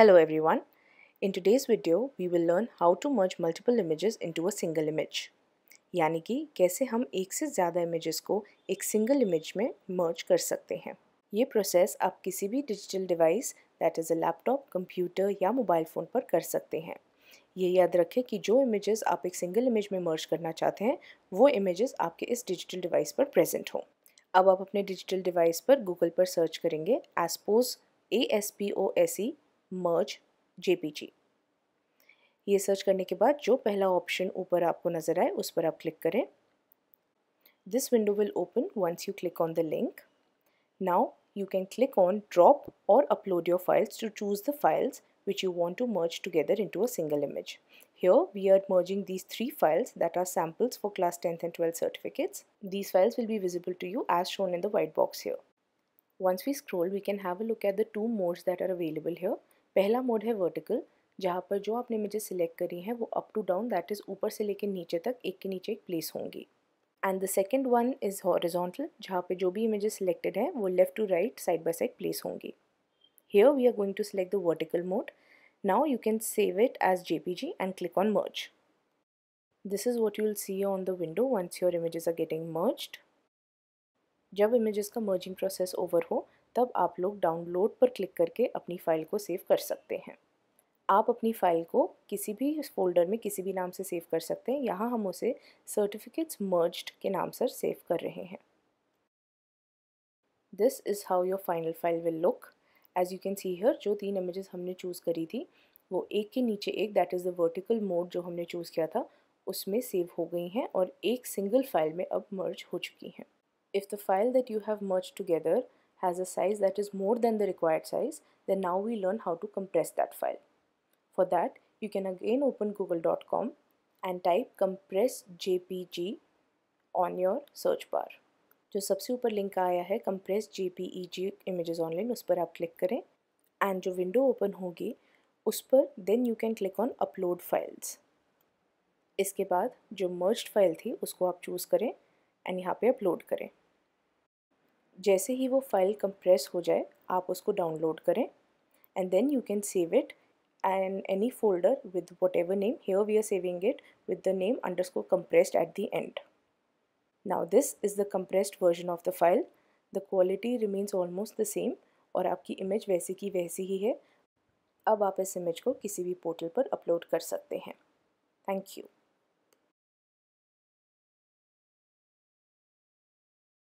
Hello everyone. In today's video, we will learn how to merge multiple images into a single image. यानी कि कैसे हम एक से ज़्यादा images को एक single image में merge कर सकते हैं ये process आप किसी भी digital device, that is a laptop, computer या mobile phone पर कर सकते हैं ये याद रखें कि जो images आप एक single image में merge करना चाहते हैं वो images आपके इस digital device पर present हों अब आप अपने digital device पर Google पर search करेंगे Aspose A S P O S E merge JPG ये सर्च करने के बाद जो पहला ऑप्शन ऊपर आपको नज़र आए उस पर आप क्लिक करें this window will open once you click on the link. Now you can click on drop or upload your files to choose the files which you want to merge together into a single image. Here we are merging these three files that are samples for class 10th and 12th certificates. These files will be visible to you as shown in the white box here. Once we scroll we can have a look at the two modes that are available here. पहला mode है vertical जहाँ पर जो आपने images select करी हैं वो up to down that is ऊपर से लेकर नीचे तक एक के नीचे एक प्लेस होंगी and the second one is horizontal जहाँ पर जो भी इमेजेस सिलेक्टेड हैं वो left to right side by side place होंगी here we are going to select the vertical mode now you can save it as J P G and click on merge this is what you'll see on the window once your images are getting merge जब images का merging process over हो तब आप लोग download पर click करके अपनी file को सेव कर सकते हैं आप अपनी फ़ाइल को किसी भी फोल्डर में किसी भी नाम से सेव कर सकते हैं यहाँ हम उसे सर्टिफिकेट्स मर्ज्ड के नाम से सेव कर रहे हैं this is how your final file will look as you can see हर जो तीन इमेजेस हमने चूज़ करी थी वो एक के नीचे एक that is the vertical mode जो हमने चूज़ किया था उसमें सेव हो गई हैं और एक सिंगल फाइल में अब मर्ज हो चुकी हैं if the file that you have merge together has a size that is more than the required size, then now we learn how to compress that file. For that, you can again open google.com and type compress jpg on your search bar. जो सबसे ऊपर link आया है compress J P E G images online उस पर आप click करें and जो विंडो ओपन होगी उस पर then you can click on upload files इसके बाद जो मर्ज फाइल थी उसको आप चूज़ करें एंड यहाँ पे अपलोड करें जैसे ही वो फाइल कंप्रेस हो जाए आप उसको डाउनलोड करें and then you can save it and any folder with whatever name here we are saving it with the name underscore compressed at the end now this is the compressed version of the file the quality remains almost the same और आपकी image वैसी की वैसी ही है अब आप इस image को किसी भी पोर्टल पर अपलोड कर सकते हैं थैंक यू